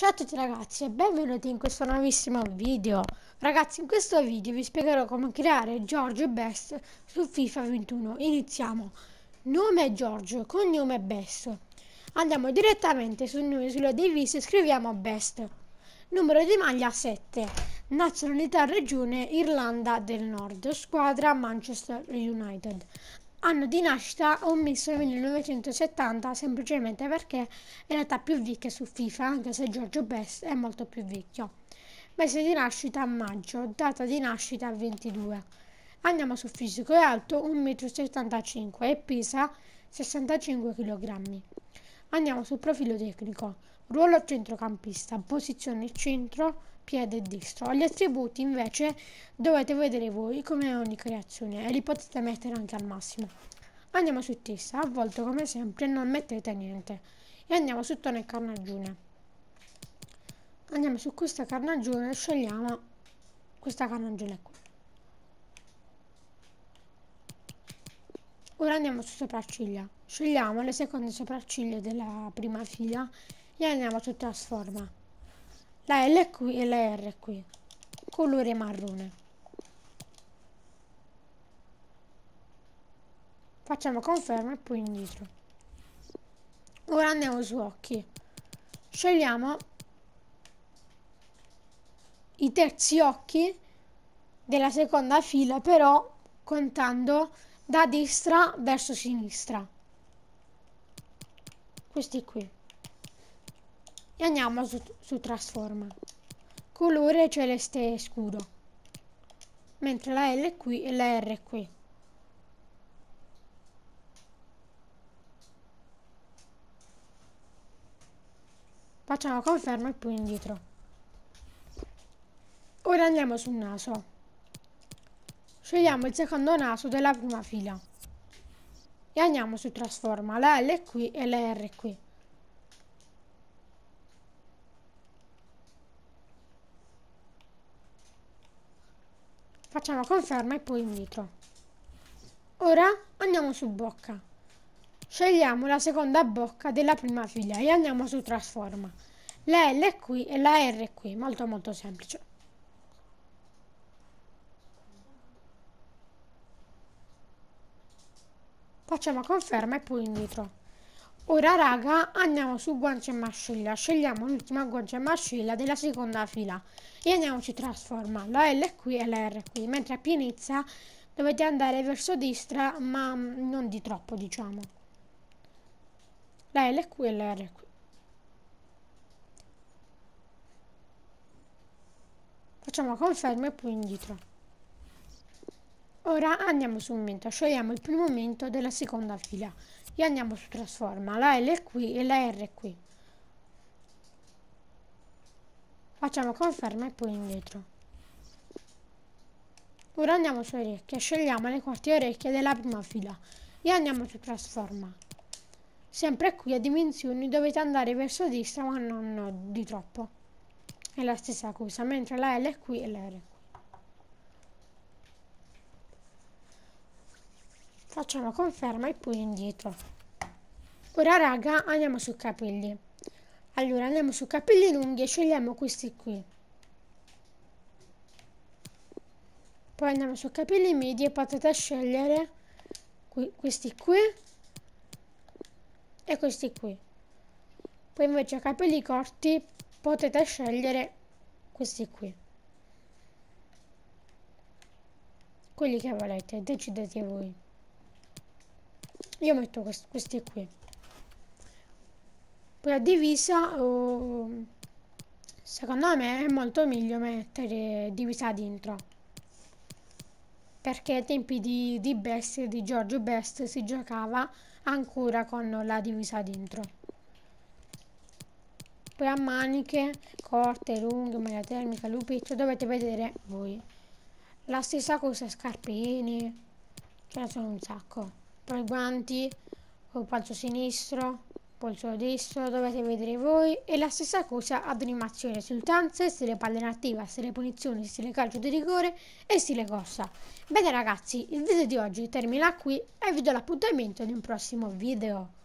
Ciao a tutti ragazzi e benvenuti in questo nuovissimo video Ragazzi in questo video vi spiegherò come creare Giorgio Best su FIFA 21 Iniziamo Nome Giorgio, cognome Best Andiamo direttamente sul nome sulla divisa e scriviamo Best Numero di maglia 7 Nazionalità Regione Irlanda del Nord Squadra Manchester United anno di nascita ho messo il 1970 semplicemente perché è l'età più vecchia su FIFA, anche se Giorgio Best è molto più vecchio. Mese di nascita a maggio, data di nascita a 22. Andiamo su fisico, è alto 1,75 m e pesa 65 kg. Andiamo sul profilo tecnico. Ruolo centrocampista, posizione centro, piede destro. Gli attributi invece dovete vedere voi come ogni creazione e li potete mettere anche al massimo. Andiamo su testa, a volte come sempre non mettete niente. E andiamo su tono e carnagione. Andiamo su questa carnagione e scegliamo questa carnagione qui. Ora andiamo su sopracciglia. Scegliamo le seconde sopracciglia della prima fila e andiamo a tutta la sforma. La L è qui e la R è qui. Colore marrone. Facciamo conferma e poi indietro. Ora andiamo su occhi. Scegliamo i terzi occhi della seconda fila però contando da destra verso sinistra questi qui e andiamo su, su trasforma colore celeste scuro mentre la L è qui e la R è qui facciamo conferma e poi indietro ora andiamo sul naso scegliamo il secondo naso della prima fila e andiamo su trasforma la L qui e la R qui facciamo conferma e poi invito ora andiamo su bocca scegliamo la seconda bocca della prima fila e andiamo su trasforma la L qui e la R qui molto molto semplice facciamo conferma e poi indietro ora raga andiamo su guancia e mascella scegliamo l'ultima guancia e mascella della seconda fila e andiamoci trasforma la L qui e la R qui mentre a P dovete andare verso destra ma non di troppo diciamo la L qui e la R qui facciamo conferma e poi indietro Ora andiamo sul mento, scegliamo il primo mento della seconda fila e andiamo su trasforma, la L è qui e la R è qui. Facciamo conferma e poi indietro. Ora andiamo su orecchie, scegliamo le quarte orecchie della prima fila e andiamo su trasforma. Sempre qui a dimensioni dovete andare verso destra ma non di troppo. È la stessa cosa, mentre la L è qui e la R è qui. facciamo conferma e poi indietro ora raga andiamo su capelli allora andiamo su capelli lunghi e scegliamo questi qui poi andiamo su capelli medi e potete scegliere qui, questi qui e questi qui poi invece capelli corti potete scegliere questi qui quelli che volete decidete voi io metto quest questi qui poi a divisa oh, secondo me è molto meglio mettere divisa dentro perché ai tempi di, di Best di Giorgio Best si giocava ancora con la divisa dentro poi a maniche corte, lunghe, maglia termica, lupiccio dovete vedere voi la stessa cosa scarpini ce ne sono un sacco i guanti col polso sinistro, polso destro, dovete vedere voi. E la stessa cosa ad animazione, sultanze, stile palle inattiva, stile punizioni, stile calcio di rigore e stile corsa. Bene ragazzi, il video di oggi termina qui e vi do l'appuntamento in un prossimo video.